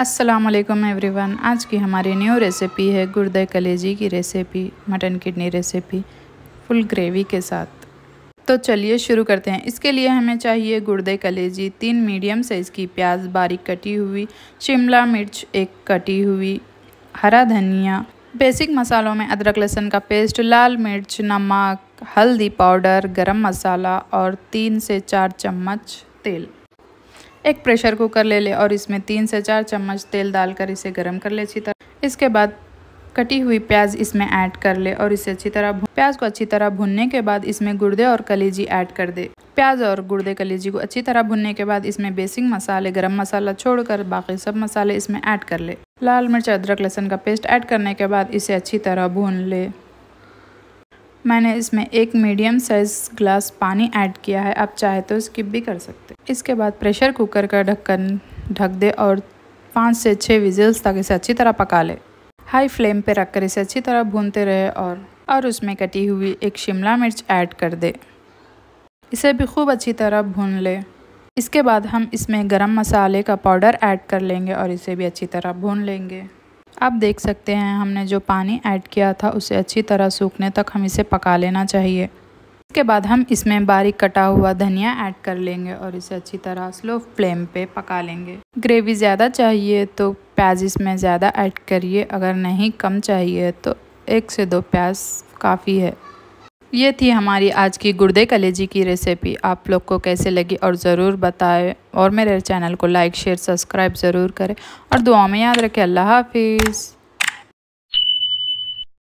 अस्सलाम वालेकुम एवरीवन आज की हमारी न्यू रेसिपी है गुर्दे कलेजी की recipe mutton kidney recipe full gravy के साथ तो चलिए शुरू करते हैं इसके लिए हमें चाहिए गुर्दे कलेजी तीन मीडियम साइज़ की प्याज बारीक कटी हुई शिमला मिर्च एक कटी हुई हरा धनिया बेसिक मसालों में अदरक लहसुन का पेस्ट लाल मिर्च नमक हल्दी पाउडर गरम मसाला और तीन से चार चम्मच तेल एक प्रेशर कुकर ले ले और इसमें तीन से चार चम्मच तेल डालकर इसे गर्म कर ले अच्छी तरह इसके बाद कटी हुई प्याज इसमें ऐड कर ले और इसे अच्छी तरह प्याज को अच्छी तरह भुनने के बाद इसमें गुर्दे और कलेजी ऐड कर दे प्याज और गुर्दे कलेजी को अच्छी तरह भुनने के बाद इसमें बेसिंग मसाले गरम मसाला छोड़कर बाकी सब मसाले इसमें ऐड कर ले लाल मिर्च अदरक लहसुन का पेस्ट ऐड करने के बाद इसे अच्छी तरह भून ले मैंने इसमें एक मीडियम साइज़ ग्लास पानी ऐड किया है आप चाहे तो स्किप भी कर सकते हैं इसके बाद प्रेशर कुकर का ढक्कन ढक दे और पाँच से छः विजल्स तक इसे अच्छी तरह पका ले हाई फ्लेम पर रख कर इसे अच्छी तरह भूनते रहे और और उसमें कटी हुई एक शिमला मिर्च ऐड कर दे इसे भी खूब अच्छी तरह भून ले इसके बाद हम इसमें गरम मसाले का पाउडर ऐड कर लेंगे और इसे भी अच्छी तरह भून लेंगे आप देख सकते हैं हमने जो पानी ऐड किया था उसे अच्छी तरह सूखने तक हम इसे पका लेना चाहिए इसके बाद हम इसमें बारीक कटा हुआ धनिया ऐड कर लेंगे और इसे अच्छी तरह स्लो फ्लेम पे पका लेंगे ग्रेवी ज़्यादा चाहिए तो प्याज इसमें ज़्यादा ऐड करिए अगर नहीं कम चाहिए तो एक से दो प्याज काफ़ी है ये थी हमारी आज की गुर्दे कलेजी की रेसिपी आप लोग को कैसे लगी और ज़रूर बताएं और मेरे चैनल को लाइक शेयर सब्सक्राइब ज़रूर करें और दुआ में याद रखें अल्लाह हाफिज़